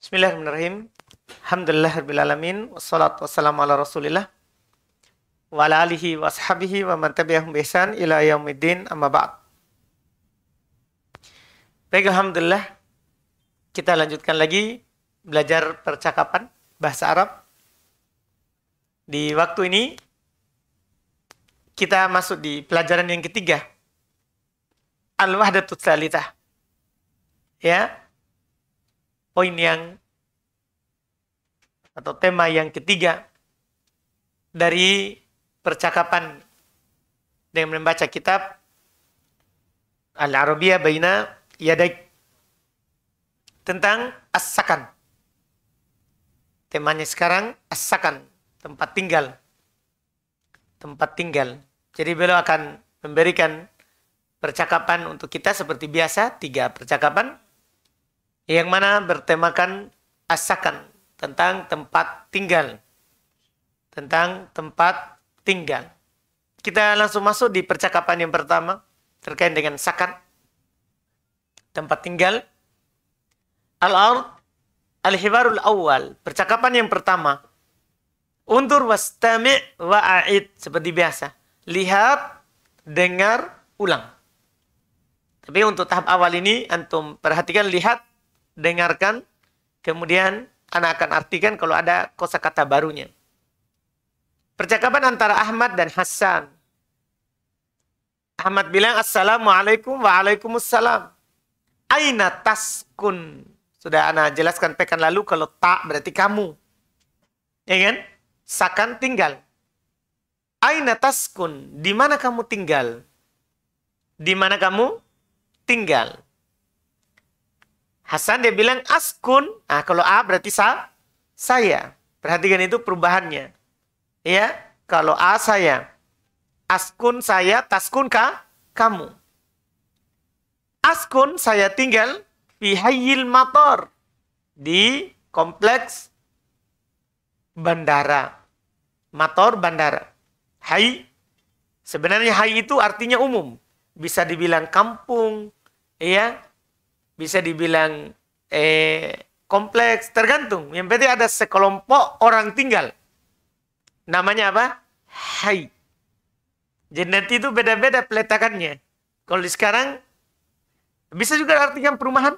Bismillahirrahmanirrahim. Alhamdulillah rabbil alamin wassalatu wassalamu ala Rasulillah wa ala alihi wa wa man tabi'ahum bi ihsan ila yaumiddin amma ba'd. Baik alhamdulillah kita lanjutkan lagi belajar percakapan bahasa Arab. Di waktu ini kita masuk di pelajaran yang ketiga. Al-wahdatu tsalitsah. Ya, poin yang atau tema yang ketiga dari percakapan dengan membaca kitab Al-Arabiyah Baina Yadaik tentang asakan. Temanya sekarang asakan, tempat tinggal. Tempat tinggal. Jadi beliau akan memberikan percakapan untuk kita seperti biasa, tiga percakapan yang mana bertemakan asakan tentang tempat tinggal. Tentang tempat tinggal. Kita langsung masuk di percakapan yang pertama terkait dengan sakan. Tempat tinggal. Al-Ard Al-Hibarul Awal. Percakapan yang pertama. Untur wastami' a'id Seperti biasa. Lihat, dengar, ulang. Tapi untuk tahap awal ini, antum perhatikan lihat, dengarkan, kemudian Anda akan artikan kalau ada kosakata barunya. Percakapan antara Ahmad dan Hasan. Ahmad bilang, Assalamualaikum waalaikumsalam. Aina taskun. Sudah anak jelaskan pekan lalu kalau tak berarti kamu. Ya kan? Sakan tinggal. Aina taskun. Di mana kamu tinggal? Di mana kamu tinggal? Hasan dia bilang askun. Nah, kalau A berarti sa, saya. Perhatikan itu perubahannya. Ya, kalau A saya. Askun saya, taskun ka, kamu. Askun saya tinggal di hayyil Mator. Di kompleks bandara. Mator bandara. Hai. Sebenarnya hai itu artinya umum. Bisa dibilang kampung, ya, bisa dibilang eh, kompleks, tergantung. Yang penting ada sekelompok orang tinggal. Namanya apa? Hai. Jadi nanti itu beda-beda peletakannya. Kalau di sekarang, bisa juga artinya perumahan.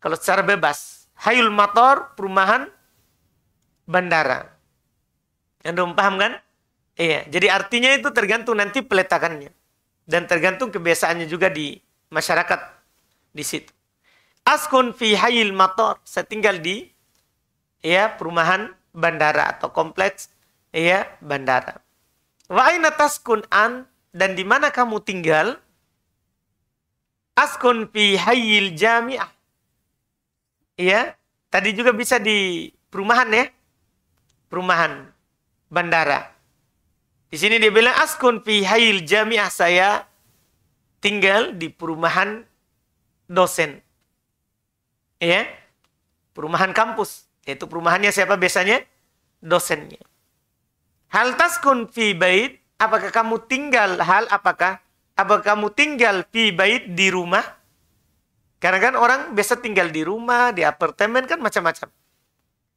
Kalau secara bebas. Hayul motor, perumahan, bandara. Yang belum paham kan? Iya, jadi artinya itu tergantung nanti peletakannya. Dan tergantung kebiasaannya juga di masyarakat di situ. Askun fi hayil mator. Saya tinggal di ya perumahan bandara atau kompleks ya bandara. Wa aina taskun an dan di mana kamu tinggal? Askun fi hayil jami'ah. Ya, tadi juga bisa di perumahan ya. Perumahan bandara. Di sini dia bilang askun fi hayil jami'ah saya tinggal di perumahan dosen ya perumahan kampus yaitu perumahannya siapa biasanya dosennya hal taskun fi bait apakah kamu tinggal hal apakah apakah kamu tinggal fi bait di rumah karena kan orang biasa tinggal di rumah di apartemen kan macam-macam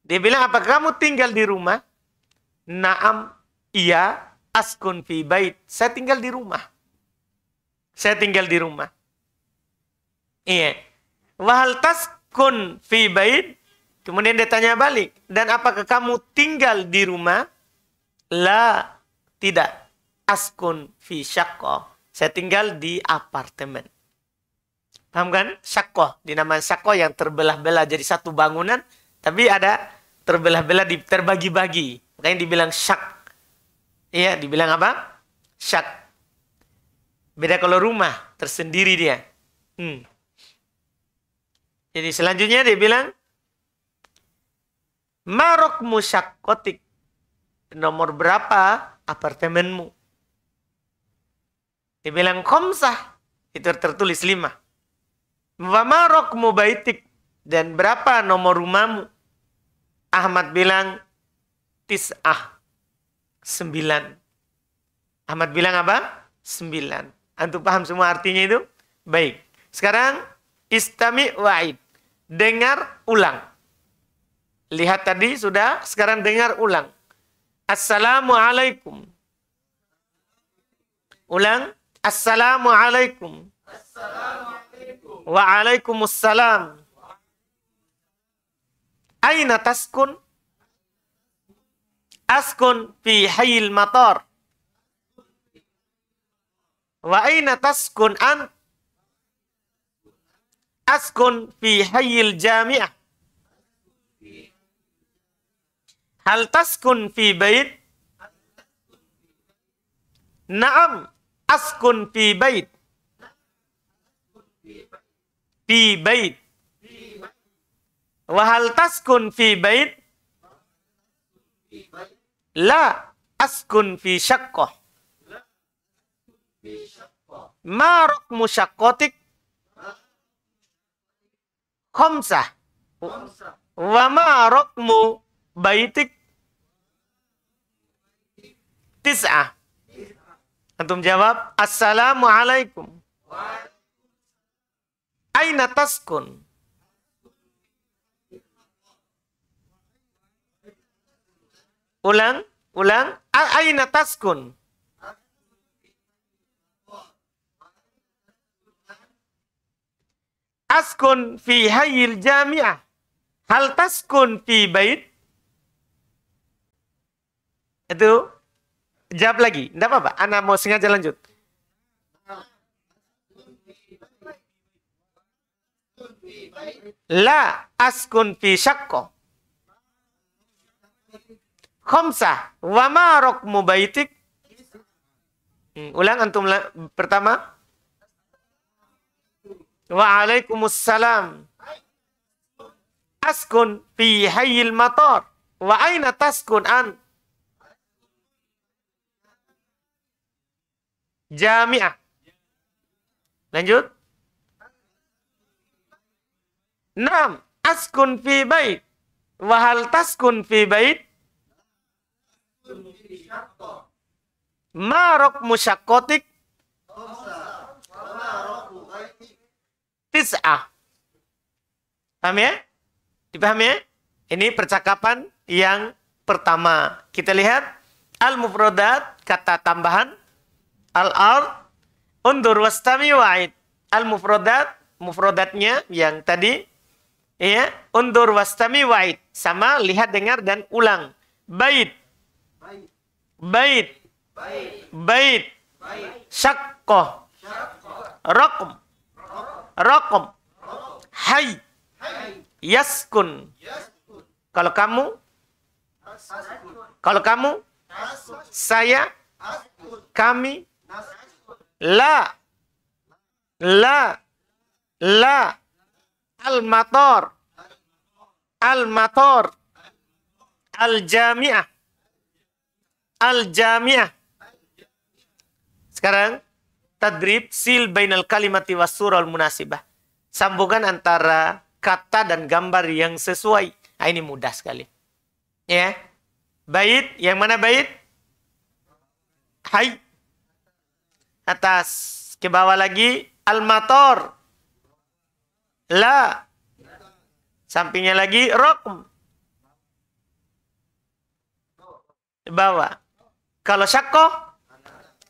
dia bilang apakah kamu tinggal di rumah naam iya askun fi bait saya tinggal di rumah saya tinggal di rumah iya wahal tas kun fi bait kemudian dia tanya balik dan apakah kamu tinggal di rumah la tidak askun fi syakko saya tinggal di apartemen paham kan syakko dinamakan syakko yang terbelah-belah jadi satu bangunan tapi ada terbelah-belah terbagi-bagi makanya dibilang syak iya dibilang apa syak beda kalau rumah tersendiri dia hmm. Jadi selanjutnya dia bilang Marok musyakotik nomor berapa apartemenmu? Dia bilang komsah itu tertulis lima. Marok mubaitik dan berapa nomor rumahmu? Ahmad bilang tisah sembilan. Ahmad bilang apa? Sembilan. Antum paham semua artinya itu? Baik. Sekarang istami wa'id dengar ulang. Lihat tadi sudah, sekarang dengar ulang. Assalamualaikum. Ulang. Assalamualaikum. Assalamualaikum. Waalaikumsalam. Aina taskun? Askun fi hayil matar. Wa aina taskun ant? askun fi hayil jami'ah. Hal taskun fi bait? Naam, askun fi bait. Fi bait. Wahal taskun fi bait? La askun fi syakkoh. Ma raqmu Khamsah. Wa ma rakmu baitik tis'ah. Antum jawab, Assalamualaikum. Aina taskun. Ulang, ulang. Aina taskun. askun fi hayil jami'ah. Hal taskun fi bait? Itu jawab lagi. Enggak apa-apa, Ana mau sengaja lanjut. La askun fi syakko. Khomsah. Wama rokmu baitik. Hmm, ulang antum pertama pertama. Waalaikumsalam. Askun fi hayil matar. Wa aina taskun an? Jami'ah. Lanjut. Enam. Askun fi bait. Wahal taskun fi bait. Ma rok musyakotik tis'ah. Paham ya? Dipaham ya? Ini percakapan yang pertama. Kita lihat al mufrodat kata tambahan al ar undur wastami wa'id. al mufrodat mufrodatnya yang tadi ya undur wastami wa'id sama lihat dengar dan ulang bait bait bait bait, bait. bait. bait. Rokom, Hai. Yaskun. Yaskun. Kalau kamu? Kalau kamu? Saya? Kami? La. La. La. Al-Mator. Al-Mator. Al-Jami'ah. Al-Jami'ah. Sekarang tadrib sil bainal kalimati wasural munasibah. Sambungan antara kata dan gambar yang sesuai. Nah, ini mudah sekali. Ya. Bait, yang mana bait? Hai. Atas. Ke bawah lagi. Al-mator. La. Sampingnya lagi. Rokm. Bawah. Kalau syakoh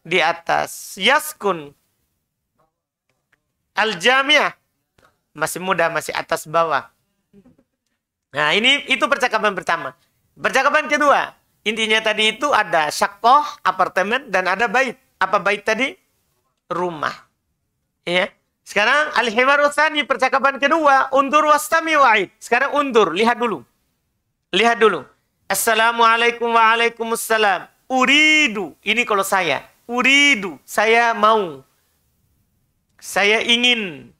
di atas. Yaskun. Al-Jamiah. Masih muda, masih atas bawah. Nah, ini itu percakapan pertama. Percakapan kedua, intinya tadi itu ada syakoh, apartemen, dan ada bait. Apa bait tadi? Rumah. Ya. Sekarang al-hiwar percakapan kedua, undur wastami wa'id. Sekarang undur, lihat dulu. Lihat dulu. Assalamualaikum waalaikumsalam. Uridu. Ini kalau saya uridu, saya mau. Saya ingin.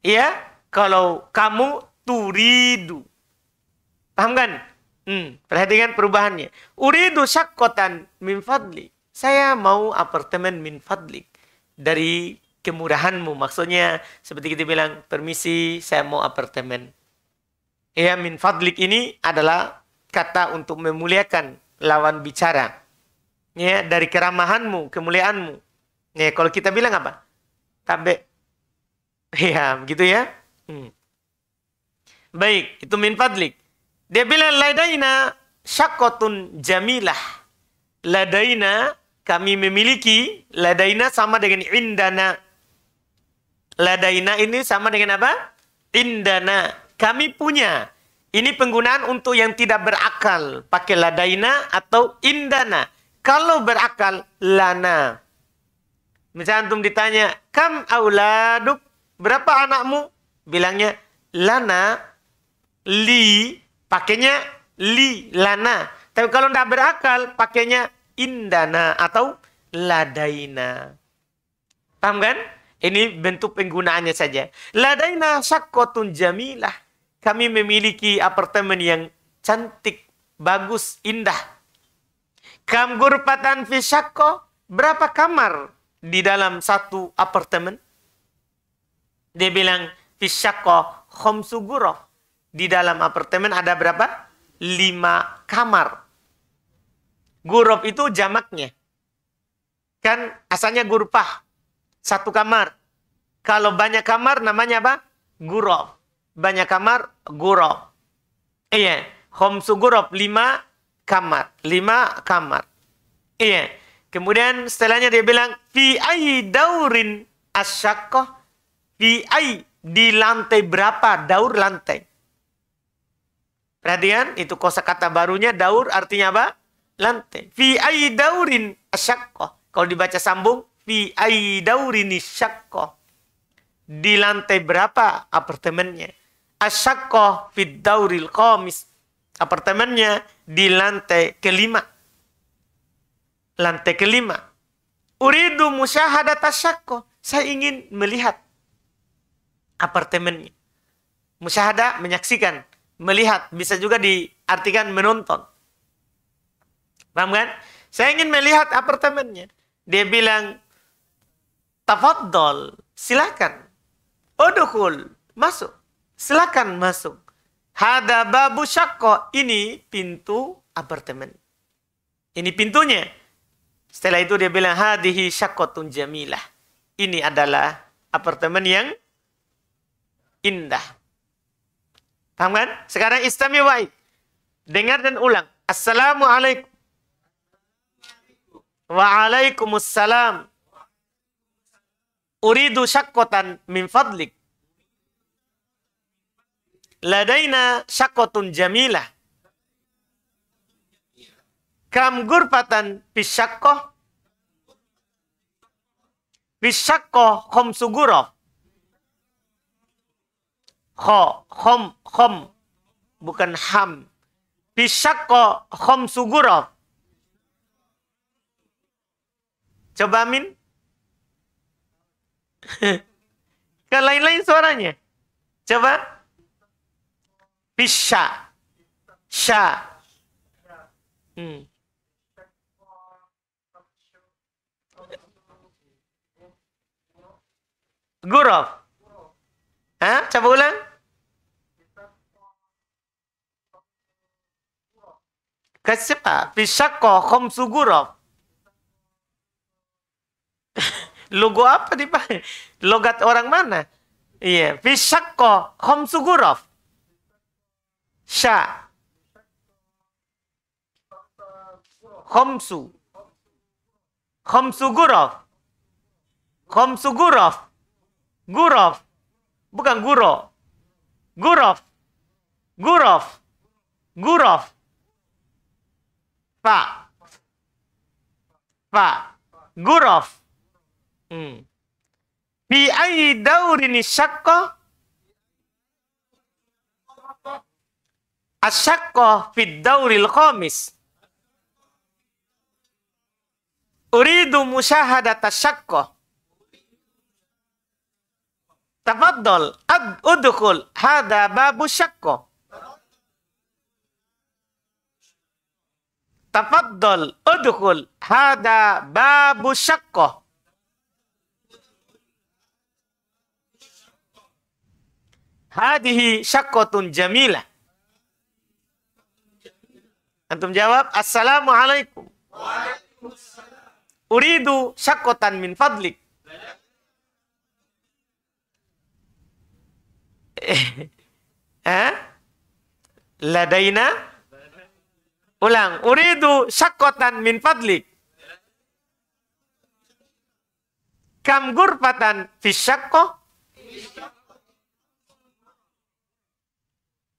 Ya, kalau kamu turidu. Paham kan? Hmm, perhatikan perubahannya. Uridu syakotan min fadli. Saya mau apartemen min fadli. Dari kemurahanmu. Maksudnya, seperti kita bilang, permisi, saya mau apartemen. Ya, min fadlik ini adalah kata untuk memuliakan lawan bicara ya dari keramahanmu, kemuliaanmu. Ya, kalau kita bilang apa? Kabe. Ya, begitu ya. Hmm. Baik, itu min fadlik. Dia bilang ladaina syakotun jamilah. Ladaina kami memiliki ladaina sama dengan indana. Ladaina ini sama dengan apa? Indana. Kami punya. Ini penggunaan untuk yang tidak berakal. Pakai ladaina atau indana kalau berakal, lana. Misalnya antum ditanya, kam auladuk? Berapa anakmu? Bilangnya, lana, li, pakainya li, lana. Tapi kalau tidak berakal, pakainya indana atau ladaina. Paham kan? Ini bentuk penggunaannya saja. Ladaina sakotun jamilah. Kami memiliki apartemen yang cantik, bagus, indah. Kam gurpatan fi Berapa kamar di dalam satu apartemen? Dia bilang fi syakko Di dalam apartemen ada berapa? Lima kamar. Gurup itu jamaknya. Kan asalnya gurpah. Satu kamar. Kalau banyak kamar namanya apa? Gurup. Banyak kamar, gurup. Iya. Khomsugurop, lima kamar. Lima kamar. Iya. Kemudian setelahnya dia bilang, Fi ai daurin asyakoh. Fi ai di lantai berapa? Daur lantai. Perhatian, itu kosakata barunya daur artinya apa? Lantai. Fi ai daurin asyakoh. Kalau dibaca sambung, Fi ai daurin asyakoh. Di lantai berapa apartemennya? Asyakoh fi dauril komis. Apartemennya di lantai kelima. Lantai kelima. Uridu musyahadat tasyakko. Saya ingin melihat apartemennya. Musyahada menyaksikan, melihat. Bisa juga diartikan menonton. Paham kan? Saya ingin melihat apartemennya. Dia bilang, Tafodol, silakan. Odukul, masuk. Silakan masuk. Hada babu syakko. Ini pintu apartemen. Ini pintunya. Setelah itu dia bilang hadihi syakkotun jamilah. Ini adalah apartemen yang indah. Paham kan? Sekarang istami Dengar dan ulang. Assalamualaikum. Waalaikumsalam. Uridu syakotan min fadlik. Ladaina syakotun jamilah. Kam gurpatan pisyakoh. Pisyakoh khomsu suguro, Kho, khom, khom. Bukan ham. Pisyakoh khomsu suguro, Coba amin. Ke lain-lain suaranya. Coba. Bisa. Sya. Hmm. Guruf. Hah? Coba ulang. kasih bisa kok khomsu guru Logo apa nih di Logat orang mana? Iya. kok khomsu guru sya khomsu khomsu guraf khomsu guraf guraf bukan guro guraf guraf guraf fa fa guraf hmm. bi ayi daurin syakka الشقة في الدور الخامس أريد مشاهدة الشقة تفضل ادخل هذا باب الشقة تفضل ادخل هذا باب الشقة هذه شقة جميلة Antum jawab, Assalamualaikum. Uridu syakotan min fadlik. eh? Ladaina? Ulang. Uridu syakotan min fadlik. Kam gurpatan fisyakko?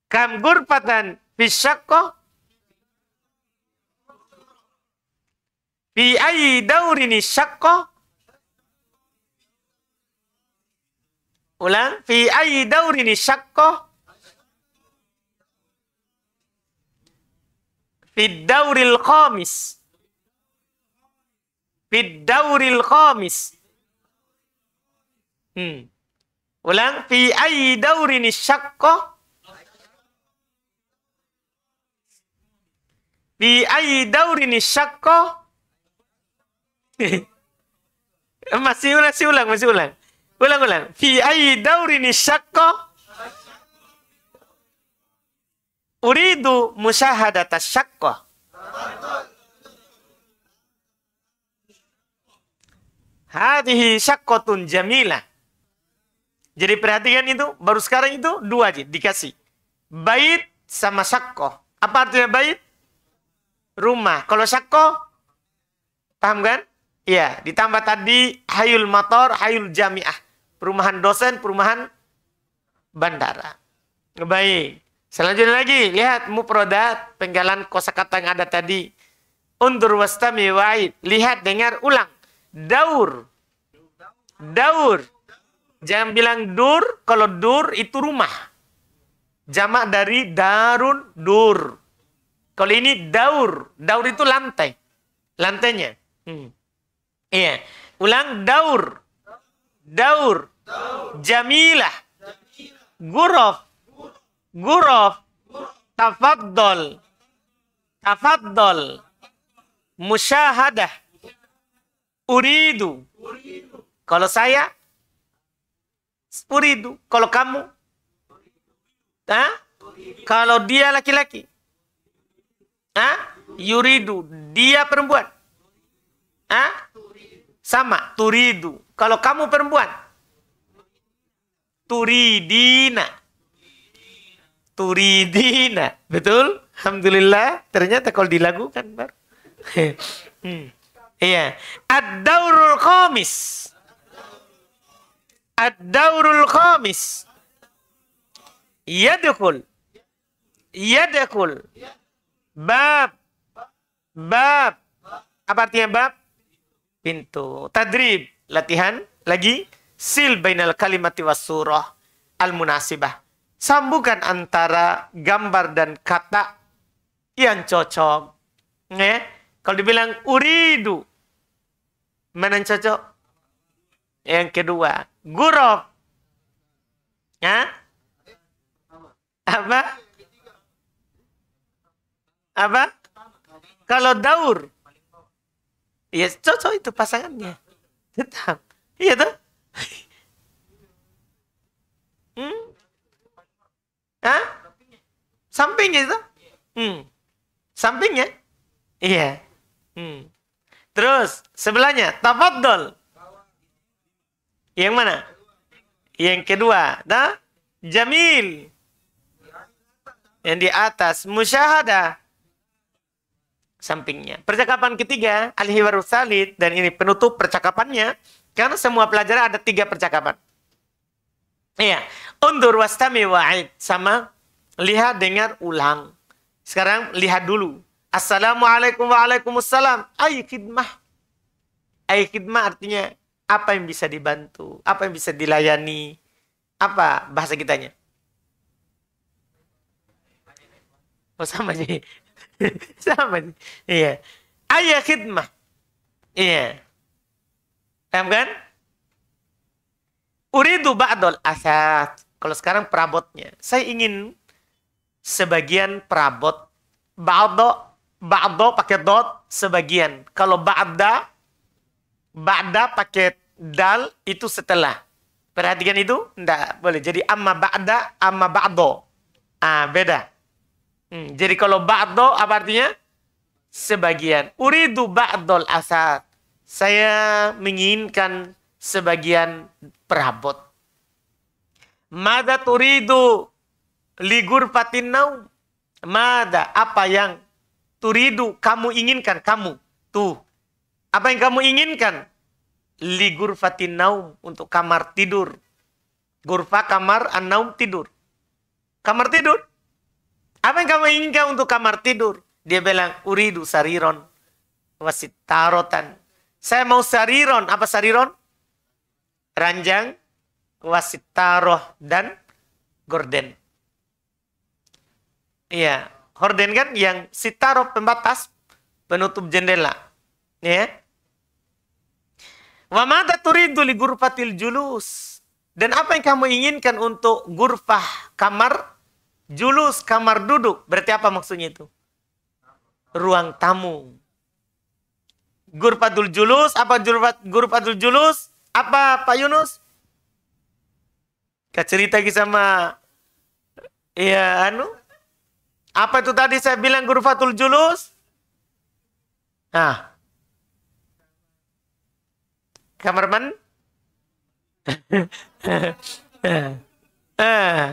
Kam gurpatan fisyakko? في أي دور الشقة أولا في أي دور الشقة في الدور الخامس في الدور الخامس أولا في أي دور الشقة في أي دور الشقة masih ulang, masih ulang, masih ulang. Ulang, ulang. Fi ayi daurin syakko. Uridu musyahadata syakko. Hadihi syakkotun jamila. Jadi perhatikan itu, baru sekarang itu dua aja dikasih. Bait sama syakko. Apa artinya bait? Rumah. Kalau syakko, paham kan? Iya, ditambah tadi hayul motor, hayul jamiah. Perumahan dosen, perumahan bandara. Baik. Selanjutnya lagi, lihat muprodat, penggalan kosakata yang ada tadi. Undur wastami wa'id. Lihat, dengar, ulang. Daur. Daur. Jangan bilang dur, kalau dur itu rumah. Jamak dari darun dur. Kalau ini daur. Daur itu lantai. Lantainya. Hmm. Iya. Ulang daur. Daur. Jamilah. guruf guruf Gurof. Tafaddol. Tafaddol. Musyahadah. Uridu. Uridu. Kalau saya uridu. Kalau kamu? Hah? Kalau dia laki-laki? Hah? Yuridu. Dia perempuan? Hah? Sama, turidu. Kalau kamu perempuan, turidina. Turidina. Betul? Alhamdulillah. Ternyata kalau dilakukan baru. Hmm. Iya. Ad-daurul khamis. Ad-daurul khamis. Yadukul. Yadukul. Bab. Bab. Apa artinya bab? pintu. Tadrib, latihan. Lagi, sil bainal kalimati was surah al-munasibah. Sambungkan antara gambar dan kata yang cocok. Nge? Kalau dibilang uridu, mana yang cocok? Yang kedua, gurab. Ya? Apa? Apa? Kalau daur, Iya, cocok itu pasangannya. Tetap. Iya tuh, hmm? Hah? Sampingnya itu? Hmm. Sampingnya? Iya. Hmm. Terus sebelahnya tafadol. Yang mana? Yang kedua, dah? Jamil. Yang di atas musyahadah sampingnya. Percakapan ketiga, Al-Hiwaru Salid, dan ini penutup percakapannya, karena semua pelajaran ada tiga percakapan. Iya, undur wastami wa'id, sama lihat, dengar, ulang. Sekarang lihat dulu. Assalamualaikum waalaikumsalam. Ayo khidmah. Ayo khidmah artinya apa yang bisa dibantu, apa yang bisa dilayani, apa bahasa kitanya. Oh sama sih sama nih. Iya. Ayah khidmah. Iya. Paham kan? Uridu ba'dol asat. Kalau sekarang perabotnya. Saya ingin sebagian perabot. Ba'do, ba'do pakai dot, sebagian. Kalau ba'da, ba'da pakai dal itu setelah. Perhatikan itu? Tidak boleh. Jadi amma ba'da, amma ba'do. Ah, beda. Hmm, jadi kalau ba'do apa artinya? Sebagian. Uridu ba'dol asad. Saya menginginkan sebagian perabot. Mada turidu ligur patinau. Mada apa yang turidu kamu inginkan kamu tuh apa yang kamu inginkan ligur fatinau untuk kamar tidur gurfa kamar anau tidur kamar tidur apa yang kamu inginkan untuk kamar tidur? Dia bilang, uridu sariron. Wasit tarotan. Saya mau sariron. Apa sariron? Ranjang, wasit taroh, dan gorden. Iya, horden kan yang sitaroh pembatas, penutup jendela. Ya. Wamada turidu li gurfatil julus. Dan apa yang kamu inginkan untuk gurfah kamar Julus kamar duduk. Berarti apa maksudnya itu? Ruang tamu. Gurpadul julus. Apa gurpadul julus? Apa Pak Yunus? Kak cerita lagi sama... Iya, anu. Apa itu tadi saya bilang gurfatul julus? Nah. Kamar mandi? Ah. Ah.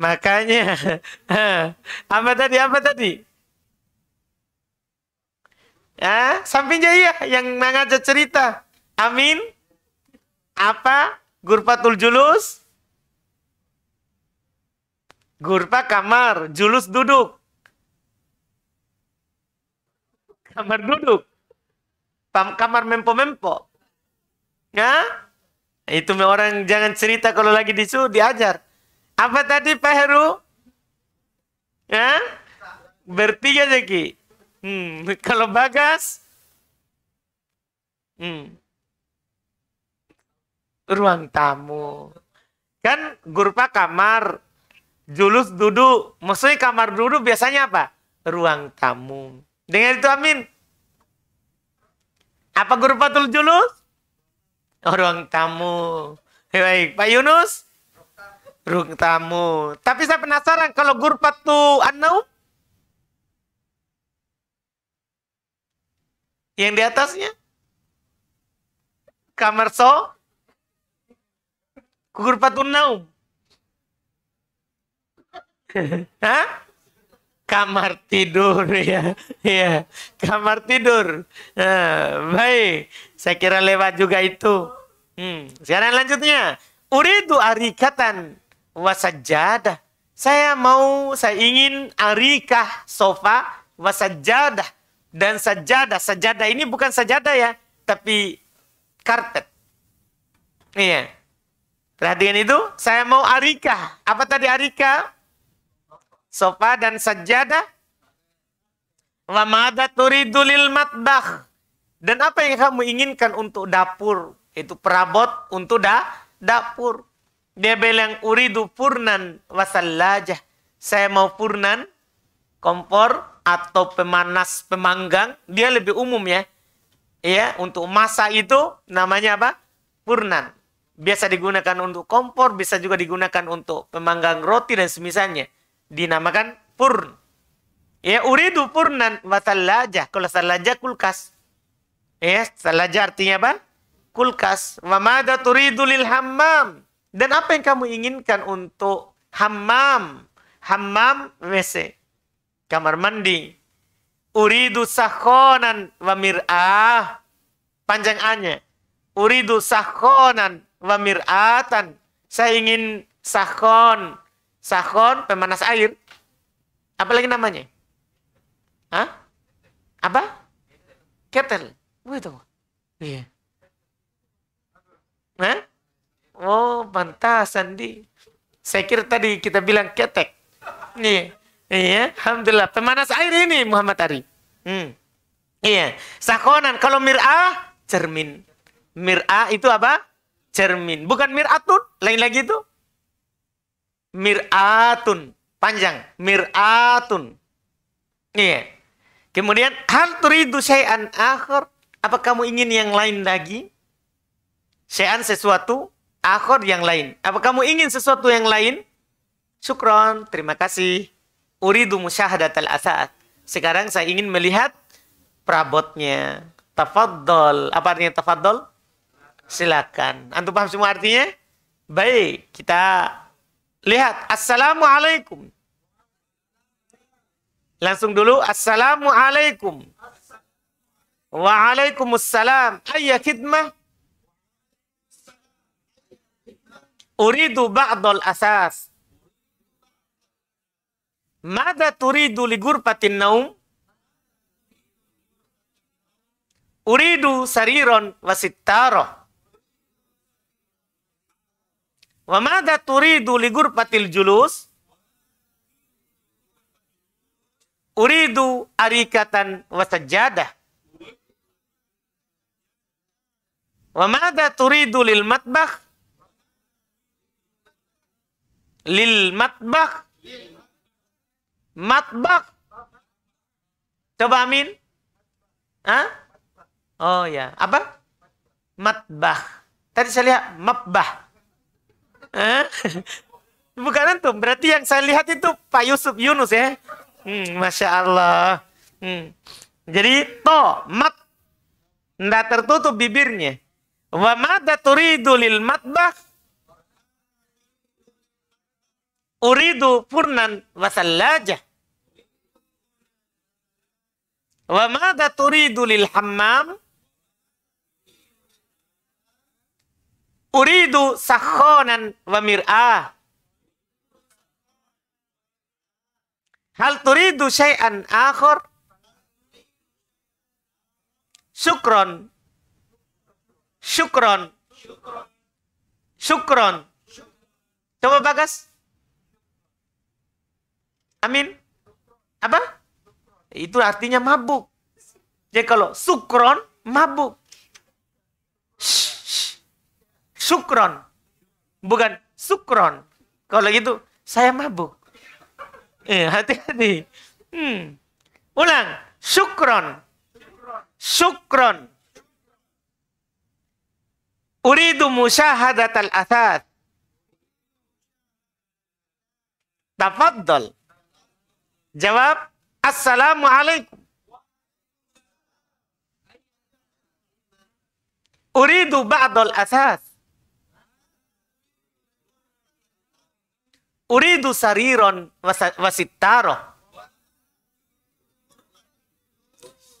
Makanya apa tadi apa tadi? Ya, sampingnya iya yang mengajak cerita. Amin. Apa? Gurpatul julus? Gurpa kamar, julus duduk. Kamar duduk. Pam, kamar mempo-mempo. Ya? Itu orang jangan cerita kalau lagi disuruh diajar. Apa tadi Pak Heru? Ya? Bertiga lagi. Hmm, kalau Bagas? Hmm. Ruang tamu. Kan gurpa kamar, julus duduk. Maksudnya kamar duduk biasanya apa? Ruang tamu. Dengar itu amin. Apa gurpa tul julus? Oh, ruang tamu. Baik, Pak Yunus? Rung tamu. Tapi saya penasaran kalau gurpat tuh anau? Yang di atasnya? Kamar so? Gurpatun naum. Hah? Kamar tidur ya. ya. Kamar tidur. Nah, baik. Saya kira lewat juga itu. Hmm. Sekarang lanjutnya. Uridu arikatan wasajadah. Saya mau, saya ingin arikah sofa wasajadah. Dan sajadah, sajadah ini bukan sajadah ya, tapi karpet. Iya. Perhatikan itu, saya mau arikah. Apa tadi arikah? Sofa dan sajadah. Wamada turidu lil matbah. Dan apa yang kamu inginkan untuk dapur? Itu perabot untuk da dapur. Dia bilang uridu purnan wasallaja. Saya mau purnan kompor atau pemanas pemanggang. Dia lebih umum ya. Ya, untuk masa itu namanya apa? Purnan. Biasa digunakan untuk kompor, bisa juga digunakan untuk pemanggang roti dan semisalnya. Dinamakan purn. Ya, uridu purnan wasallaja. Kalau salajah kulkas. Ya, salajah artinya apa? Kulkas. Wa mada turidu lil hammam. Dan apa yang kamu inginkan untuk hammam? Hammam WC. Kamar mandi. Uridu sakhonan wa mir'ah. Panjang A-nya. Uridu sakhonan wa mir'atan. Saya ingin sakhon. Sakhon pemanas air. Apa lagi namanya? Hah? Apa? Kettle. Wih, itu. Iya. Hah? Oh, pantasan di. Saya kira tadi kita bilang ketek. Nih, iya, alhamdulillah. Pemanas air ini Muhammad Ari. Hmm. Iya, sakonan. Kalau mira cermin. mira itu apa? Cermin. Bukan mir'atun. Lain lagi itu. Mir'atun. Panjang. Mir'atun. Iya. Kemudian, hal turidu syai'an akhir. Apa kamu ingin yang lain lagi? Syai'an sesuatu akhor yang lain. Apa kamu ingin sesuatu yang lain? Syukron, terima kasih. Uridu musyahadat al asad. Sekarang saya ingin melihat perabotnya. Tafadol. Apa artinya tafadol? Silakan. Antum paham semua artinya? Baik, kita lihat. Assalamualaikum. Langsung dulu. Assalamualaikum. Waalaikumsalam. Ayah khidmah. Uridu ba'dal asas. Mada turidu li gurpatin naum? Uridu sariron wasittaro. Wa mada turidu li gurpatil julus? Uridu arikatan wasajadah. Wa mada turidu lil matbakh? Lil matbak. Matbak. Coba amin. Hah? Oh ya. Apa? Matbah. Tadi saya lihat matbah Hah? Bukan antum. Berarti yang saya lihat itu Pak Yusuf Yunus ya. Hmm, Masya Allah. Hmm. Jadi to mat ndak tertutup bibirnya. Wa mada turidu lil matbah uridu purnan wasallaja. Wa mada turidu lil hammam? Uridu sakhonan wa mir'ah. Hal turidu syai'an akhor? Syukron. Syukron. Syukron. Syukron. Coba bagas. Amin. Apa? Itu artinya mabuk. Jadi kalau sukron, mabuk. Sukron. Bukan sukron. Kalau gitu, saya mabuk. Eh, hati-hati. Hmm. Ulang. Sukron. Sukron. Uridu musyahadat al-athad. Tafaddal. Jawab, Assalamualaikum. Uridu ba'dal asas. Uridu sariron wasittaro.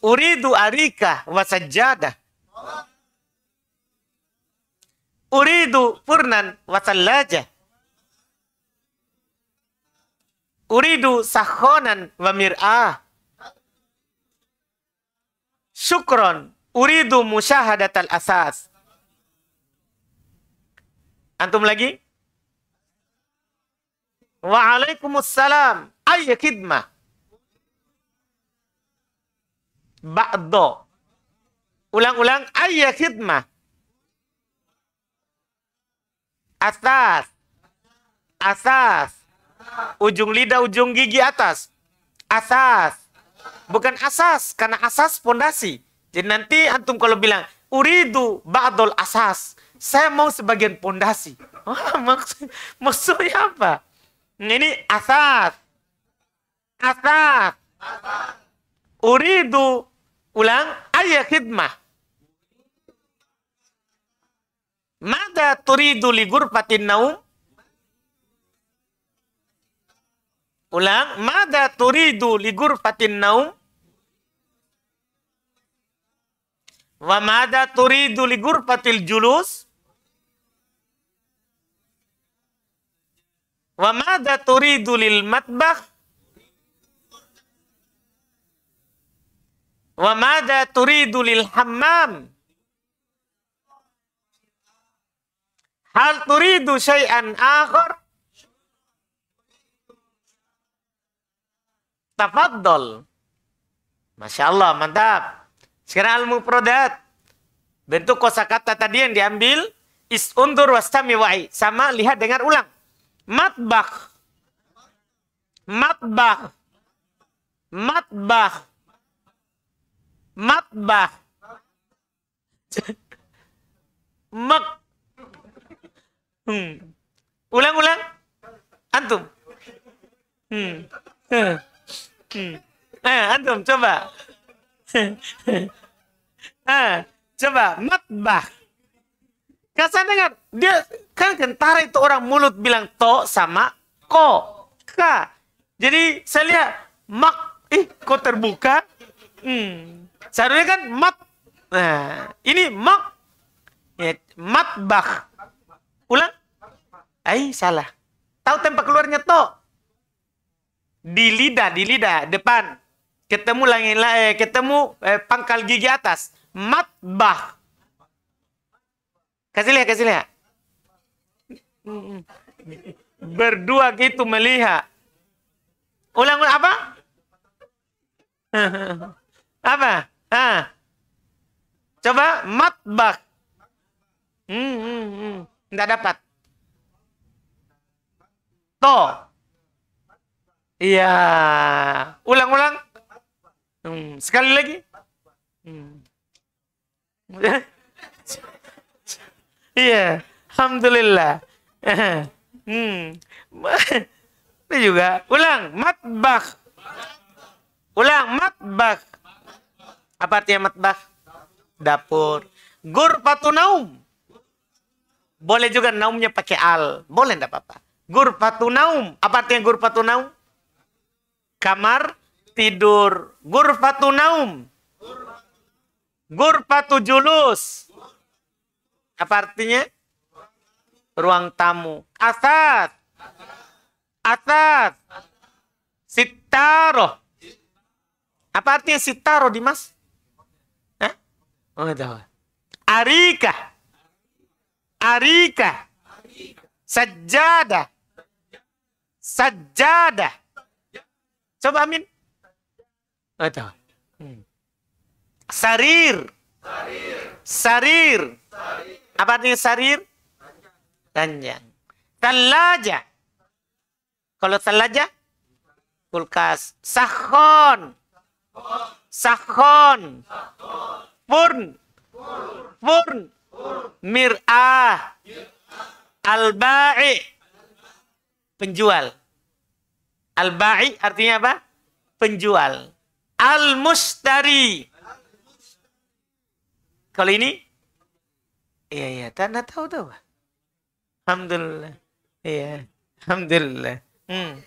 Uridu arika wasajada. Uridu purnan wasallaja. Uridu sahonan wa mir'ah. Syukron. Uridu musyahadat al-asas. Antum lagi? Waalaikumsalam. Ayya khidmah. Ba'do. Ulang-ulang. Ayya khidmah. Asas. Asas. Ujung lidah, ujung gigi atas. Asas. Bukan asas, karena asas pondasi. Jadi nanti antum kalau bilang, uridu ba'dol asas. Saya mau sebagian pondasi. Oh, maksud, maksudnya apa? Ini asas. Asas. Uridu ulang ayah khidmah. Mada turidu ligur patin naum? Ulang, mada turidu ligur fatin naum? Wa mada turidu ligur fatil julus? Wa mada turidu lil matbah? Wa mada turidu lil hammam? Hal turidu syai'an akhar? Tafadol. Masya Allah, mantap. Sekarang al prodat Bentuk kosakata tadi yang diambil is undur wastami wa'i. Sama lihat dengar ulang. Matbah. Matbah. Matbah. Matbah. Mak. Hmm. ulang Ulang-ulang. Antum. Hmm dong coba. ah, coba matbah. Kasih dengar, dia kan kentara itu orang mulut bilang to sama ko, ka. Jadi saya lihat mak, ih kok terbuka? Hmm. Seharusnya kan mat. Nah, ini mak ya, matbah. Ulang. Ai salah. Tahu tempat keluarnya to? Di lidah, di lidah depan ketemu langit eh, ketemu eh, pangkal gigi atas matbah kasih lihat kasih lihat berdua gitu melihat ulang ulang apa apa ah coba matbah hmm, hmm, hmm. nggak dapat to iya ulang-ulang Hmm. Sekali lagi. Hmm. Iya, alhamdulillah. hmm. Ini juga ulang matbah. Ulang matbah. Apa artinya matbah? Dapur. Gurpatu naum. Boleh juga naumnya pakai al. Boleh enggak apa-apa. Gurpatu naum. Apa artinya gurpatu naum? Kamar tidur. Gurfatu naum. Gurfatu julus. Apa artinya? Ruang tamu. Asat. Asat. sitaro, Apa artinya sitaro Dimas? Hah? Oh, tahu. Arika. Arika. Sajada. Sajada. Coba Amin. Ada. Hmm. Sarir. Sarir. Sarir. Apa artinya sarir? Tanjang, telaja. Kalau telaja, Kulkas. Sahon. Sahon. Furn. Furn. Mir'ah. albai, Penjual. al artinya apa? Penjual. Al-Mustari. Kalau ini? Iya, iya. Tanda tahu tahu. Alhamdulillah. Iya. Alhamdulillah. Hmm.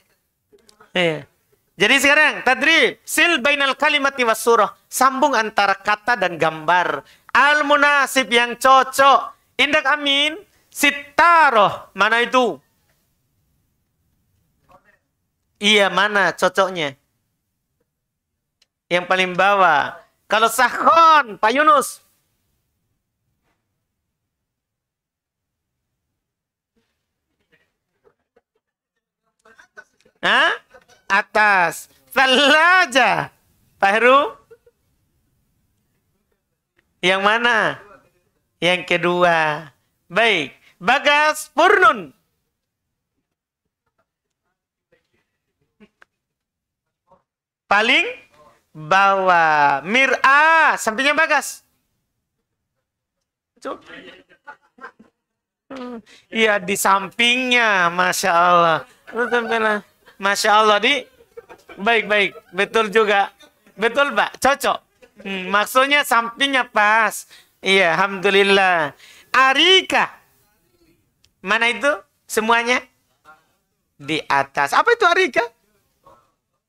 Iya. Jadi sekarang tadrib sil bainal kalimat wa surah sambung antara kata dan gambar al munasib yang cocok indak amin sitaroh mana itu iya mana cocoknya yang paling bawah. Kalau sahkon, Pak Yunus. Hah? Atas. Thalaja. Pak Heru? Yang mana? Yang kedua. Baik. Bagas Purnun. Paling? bawa mir'a sampingnya bagas Iya di sampingnya, masya Allah. Masya Allah di, baik baik, betul juga, betul pak, cocok. Hmm, maksudnya sampingnya pas. Iya, alhamdulillah. Arika, mana itu semuanya? Di atas. Apa itu Arika?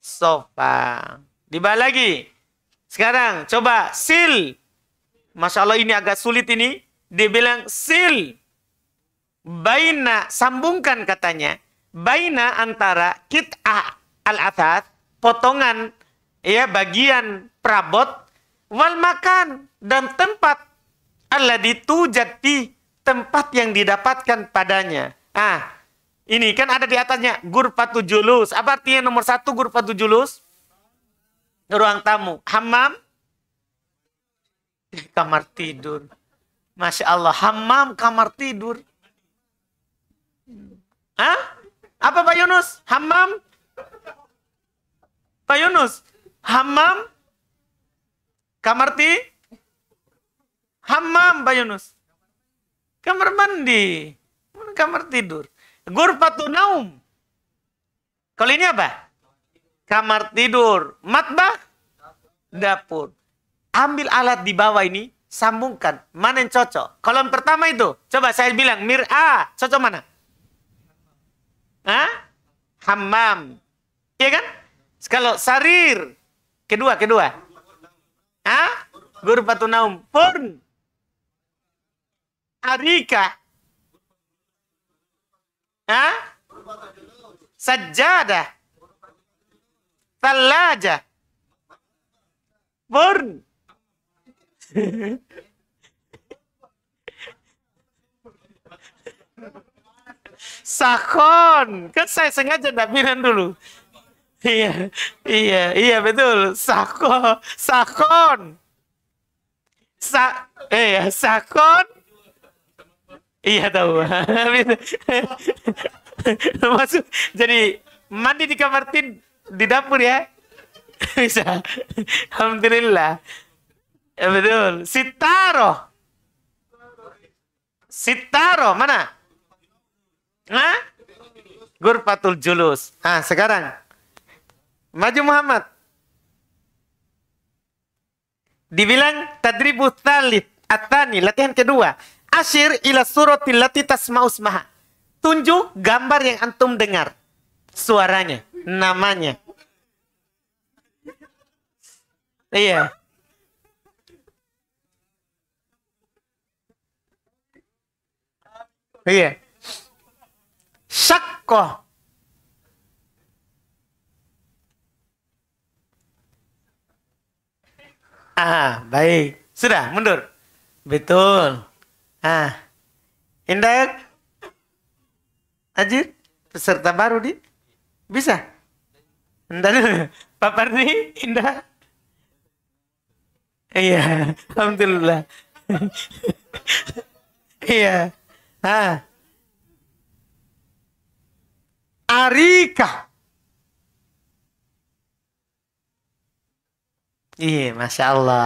Sofa. Dibahas lagi. Sekarang coba sil. Masya Allah ini agak sulit ini. Dia bilang sil. Baina, sambungkan katanya. Baina antara kit'a al athat potongan ya bagian prabot wal makan dan tempat Allah ditujat di tempat yang didapatkan padanya. Ah, ini kan ada di atasnya gurfatu julus. Apa artinya nomor satu gurfatu julus? ruang tamu. Hamam? Kamar tidur. Masya Allah. Hamam, kamar tidur. Hah? Apa Pak Yunus? Hamam? Pak Yunus? Hamam? Kamar ti? Hamam Pak Yunus? Kamar mandi. Kamar tidur. Gurpatu naum. Kalau ini apa? kamar tidur, matbah, dapur. Ambil alat di bawah ini, sambungkan. Mana yang cocok? Kolom pertama itu, coba saya bilang, mir'a, cocok mana? Hah? Hammam. Iya kan? Kalau sarir, kedua, kedua. Hah? Patu naum, pun. Arika. Hah? Sajadah. Talaja. Burn. Sakon. Kan saya sengaja dapinan dulu. Iya, iya, iya betul. Sakon, sakon. Sa eh, ya, sakon. Iya tahu. Masuk. Jadi mandi di kamar tin di dapur ya bisa alhamdulillah ya, betul sitaro sitaro mana Hah? Gurpatul Julus. Ah, sekarang. Maju Muhammad. Dibilang tadribu thalith atani, latihan kedua. Asyir ila suratil lati tasma'usmaha. Tunjuk gambar yang antum dengar suaranya, namanya. Iya. Iya. Sakko. Ah, baik. Sudah, mundur. Betul. Ah. Indah. Ajit, peserta baru di bisa? Entar dulu. Pak Parni, Indah. Iya, Alhamdulillah. iya. Ah. Arika. Iya, Masya Allah.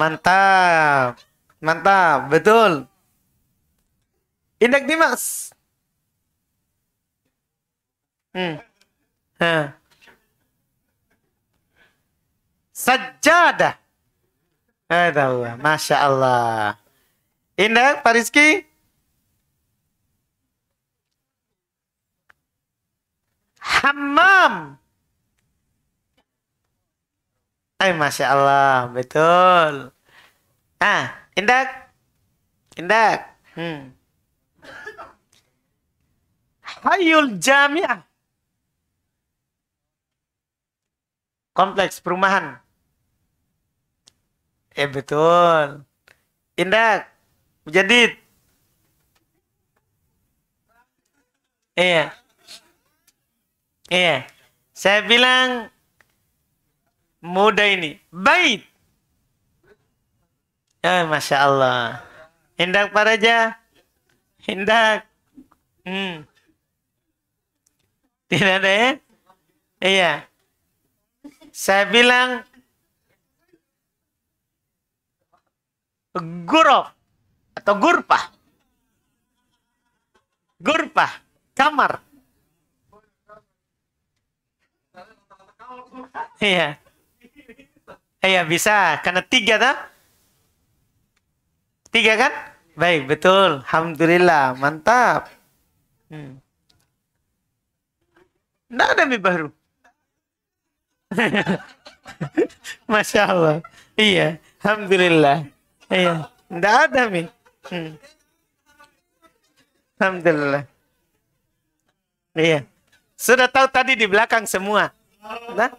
Mantap. Mantap, betul. Indak Dimas. Hmm. Ha. Sajadah. Aduh, Masya Allah. Indah, Pak Rizky? Hammam. Eh, Masya Allah, betul. Ah, Indah. Indah. Hmm. Hayul Jamiah. kompleks perumahan. Eh betul. Indah. Jadi Iya. Iya. Saya bilang muda ini baik. Ya, eh, Masya Allah. Indah ja, Indah. Hmm. Tidak ada ya? Iya. Saya bilang, gurup atau gurpa, gurpa kamar. Iya. Iya bisa, karena tiga kan? Tiga kan? Baik, betul. Alhamdulillah, mantap. Hmm. Tidak ada mie baru. Masya Allah. Iya. Alhamdulillah. Iya. Tidak ada, Mi. Hmm. Alhamdulillah. Iya. Sudah tahu tadi di belakang semua. Nah,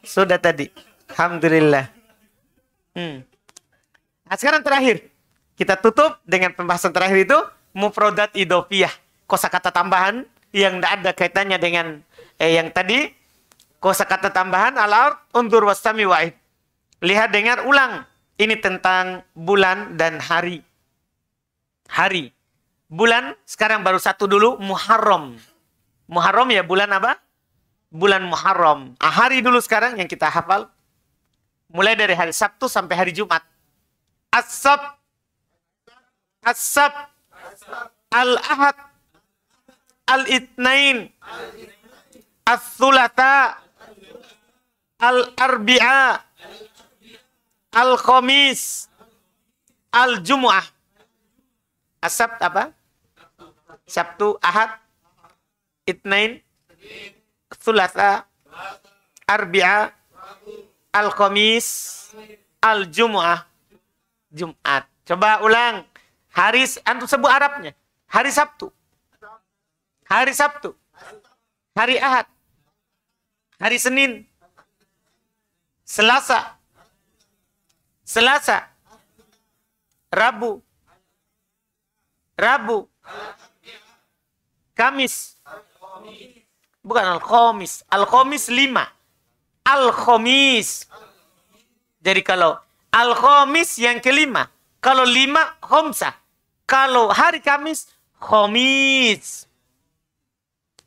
sudah tadi. Alhamdulillah. Hmm. Nah, sekarang terakhir. Kita tutup dengan pembahasan terakhir itu Muprodat mufrodat Kosa kata tambahan yang tidak ada kaitannya dengan eh, yang tadi Kosa kata tambahan alar undur wasami wa'id. Lihat dengar ulang. Ini tentang bulan dan hari. Hari. Bulan sekarang baru satu dulu Muharram. Muharram ya bulan apa? Bulan Muharram. Ah, hari dulu sekarang yang kita hafal. Mulai dari hari Sabtu sampai hari Jumat. Asab, asab, Al-Ahad. Al-Itnain. Al-Itnain. As-Sulata Al-Arbi'a, Al-Khamis, Al-Jum'ah. Asab apa? Sabtu, Ahad, Itnain, Thulatha, Arbi'a, Al-Khamis, Al-Jum'ah. Jumat. Coba ulang. Hari, antum sebut Arabnya. Hari Sabtu. Hari Sabtu. Hari Ahad. Hari Senin. Selasa, Selasa, Rabu, Rabu, Kamis, bukan Al-Khomis, Al-Khomis lima, Al-Khomis. Jadi kalau Al-Khomis yang kelima, kalau lima, Khomsa. Kalau hari Kamis, Khomis.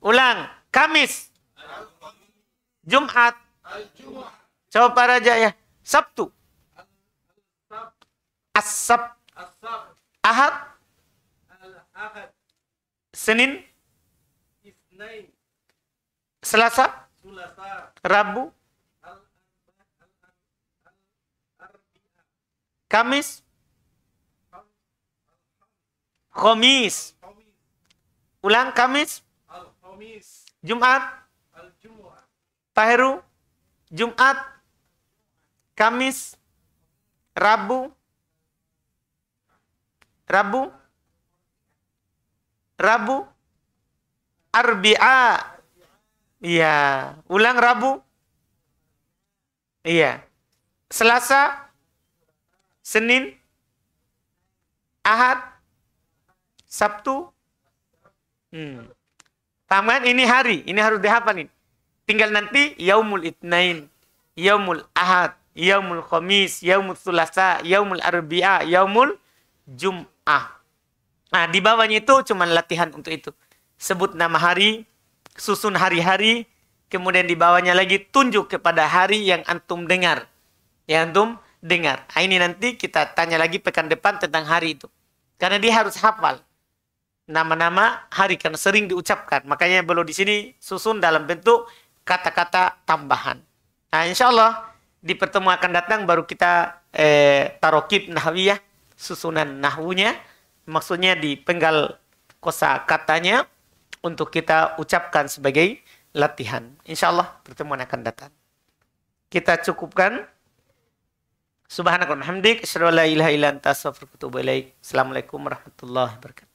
Ulang, Kamis, Jumat, Coba para jaya, ya. Sabtu. Asab. Ahad. Senin. Selasa. Rabu. Kamis. Komis. Ulang Kamis. Jumat. Al Jumat. Jumat. Kamis, Rabu, Rabu, Rabu, Arbi'a. Iya, ulang Rabu. Iya. Selasa, Senin, Ahad, Sabtu. Hmm. Taman ini hari, ini harus dihafalin. Tinggal nanti yaumul itnain, yaumul ahad, yaumul khamis, yaumul sulasa, yaumul arbi'a, yaumul jum'ah. Nah, di bawahnya itu cuma latihan untuk itu. Sebut nama hari, susun hari-hari, kemudian di bawahnya lagi tunjuk kepada hari yang antum dengar. Yang antum dengar. Nah, ini nanti kita tanya lagi pekan depan tentang hari itu. Karena dia harus hafal nama-nama hari karena sering diucapkan. Makanya belum di sini susun dalam bentuk kata-kata tambahan. Nah, insya Allah di pertemuan akan datang baru kita eh, tarokib nahwiyah susunan nahwunya maksudnya di penggal kosa katanya untuk kita ucapkan sebagai latihan insya Allah pertemuan akan datang kita cukupkan subhanakallahumma hamdik assalamualaikum warahmatullahi wabarakatuh